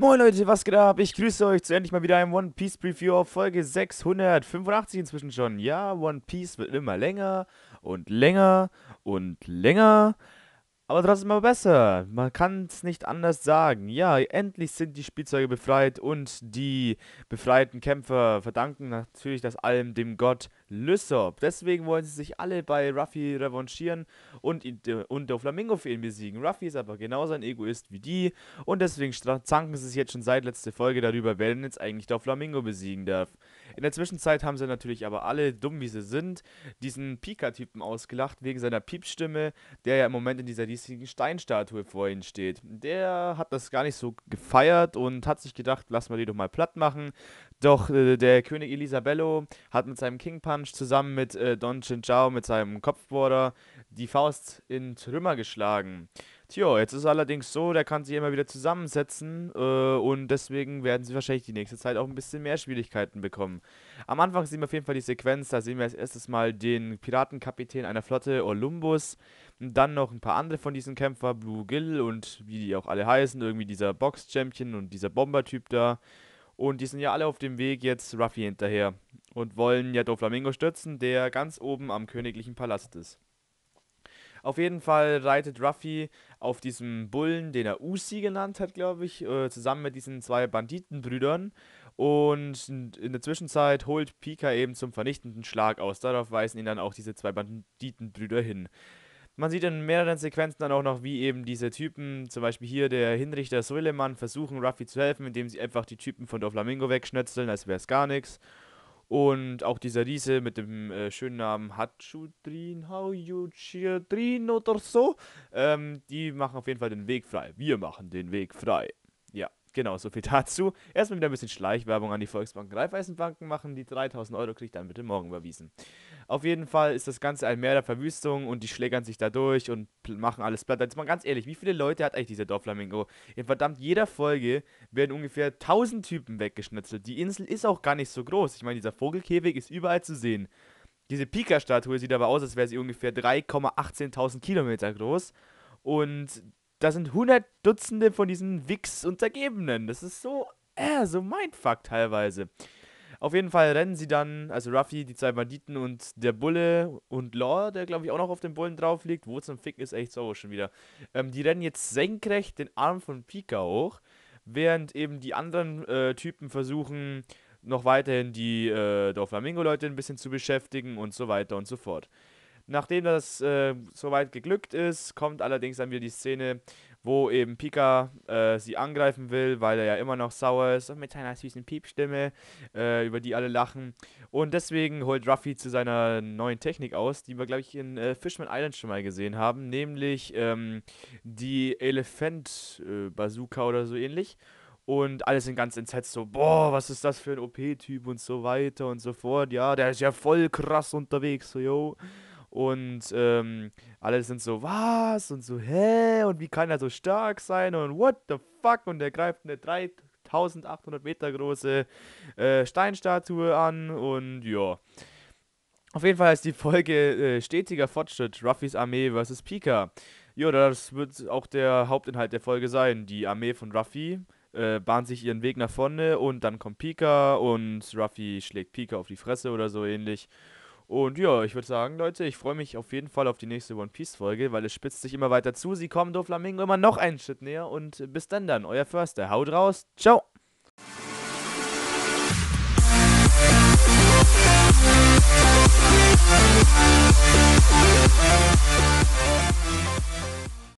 Moin Leute, was geht ab? Ich grüße euch zu endlich mal wieder einem One Piece Preview auf Folge 685 inzwischen schon. Ja, One Piece wird immer länger und länger und länger aber trotzdem mal besser. Man kann es nicht anders sagen. Ja, endlich sind die Spielzeuge befreit und die befreiten Kämpfer verdanken natürlich das allem dem Gott Lysop. Deswegen wollen sie sich alle bei Ruffy revanchieren und, äh, und der Flamingo für ihn besiegen. Ruffy ist aber genauso ein Egoist wie die und deswegen zanken sie sich jetzt schon seit letzter Folge darüber, wer denn jetzt eigentlich der Flamingo besiegen darf. In der Zwischenzeit haben sie natürlich aber alle, dumm wie sie sind, diesen Pika-Typen ausgelacht wegen seiner Piepstimme, der ja im Moment in dieser riesigen Steinstatue vor ihnen steht. Der hat das gar nicht so gefeiert und hat sich gedacht, lass mal die doch mal platt machen. Doch äh, der König Elisabello hat mit seinem King Punch zusammen mit äh, Don Chinchao, mit seinem Kopfborder, die Faust in Trümmer geschlagen. Tja, jetzt ist es allerdings so, der kann sich immer wieder zusammensetzen äh, und deswegen werden sie wahrscheinlich die nächste Zeit auch ein bisschen mehr Schwierigkeiten bekommen. Am Anfang sehen wir auf jeden Fall die Sequenz, da sehen wir als erstes mal den Piratenkapitän einer Flotte, Olympus, und dann noch ein paar andere von diesen Kämpfer, Blue Gill und wie die auch alle heißen, irgendwie dieser Box-Champion und dieser Bomber-Typ da. Und die sind ja alle auf dem Weg jetzt Ruffy hinterher und wollen ja Doflamingo stürzen, der ganz oben am königlichen Palast ist. Auf jeden Fall reitet Ruffy auf diesem Bullen, den er Usi genannt hat, glaube ich, äh, zusammen mit diesen zwei Banditenbrüdern. Und in der Zwischenzeit holt Pika eben zum vernichtenden Schlag aus. Darauf weisen ihn dann auch diese zwei Banditenbrüder hin. Man sieht in mehreren Sequenzen dann auch noch, wie eben diese Typen, zum Beispiel hier der Hinrichter Suleiman, versuchen Ruffy zu helfen, indem sie einfach die Typen von Doflamingo wegschnetzeln, als wäre es gar nichts. Und auch dieser Riese mit dem äh, schönen Namen Hachudrin, Hauyuchidrin oder so, ähm, die machen auf jeden Fall den Weg frei. Wir machen den Weg frei. Genau, so viel dazu. Erstmal wieder ein bisschen Schleichwerbung an die Volksbanken, Raiffeisenbanken machen. Die 3000 Euro kriegt dann bitte morgen überwiesen. Auf jeden Fall ist das Ganze ein Meer der Verwüstung und die schlägern sich da durch und machen alles platt. Jetzt mal ganz ehrlich, wie viele Leute hat eigentlich dieser Dorflamingo? In verdammt jeder Folge werden ungefähr 1000 Typen weggeschnitzelt. Die Insel ist auch gar nicht so groß. Ich meine, dieser Vogelkäfig ist überall zu sehen. Diese Pika-Statue sieht aber aus, als wäre sie ungefähr 3,18.000 Kilometer groß. Und da sind hundert Dutzende von diesen Wix-Untergebenen. Das ist so, äh, so Mindfuck teilweise. Auf jeden Fall rennen sie dann, also Ruffy, die zwei Banditen und der Bulle und Law, der glaube ich auch noch auf dem Bullen drauf liegt. Wo zum Fick ist echt sauer schon wieder. Ähm, die rennen jetzt senkrecht den Arm von Pika hoch, während eben die anderen äh, Typen versuchen, noch weiterhin die äh, Dorflamingo-Leute ein bisschen zu beschäftigen und so weiter und so fort. Nachdem das äh, soweit geglückt ist, kommt allerdings dann wieder die Szene, wo eben Pika äh, sie angreifen will, weil er ja immer noch sauer ist und mit seiner süßen Piepstimme, äh, über die alle lachen. Und deswegen holt Ruffy zu seiner neuen Technik aus, die wir, glaube ich, in äh, Fishman Island schon mal gesehen haben, nämlich ähm, die Elefant-Bazooka äh, oder so ähnlich. Und alle sind ganz entsetzt, so, boah, was ist das für ein OP-Typ und so weiter und so fort. Ja, der ist ja voll krass unterwegs, so, yo. Und ähm, alle sind so, was? Und so, hä? Und wie kann er so stark sein? Und what the fuck? Und er greift eine 3800 Meter große äh, Steinstatue an. Und ja. Auf jeden Fall ist die Folge äh, stetiger Fortschritt, Ruffys Armee versus Pika. Ja, das wird auch der Hauptinhalt der Folge sein. Die Armee von Ruffy äh, bahnt sich ihren Weg nach vorne und dann kommt Pika und Ruffy schlägt Pika auf die Fresse oder so ähnlich. Und ja, ich würde sagen, Leute, ich freue mich auf jeden Fall auf die nächste One Piece Folge, weil es spitzt sich immer weiter zu. Sie kommen Flamingo, immer noch einen Schritt näher und äh, bis dann dann, euer Förster. Haut raus. Ciao.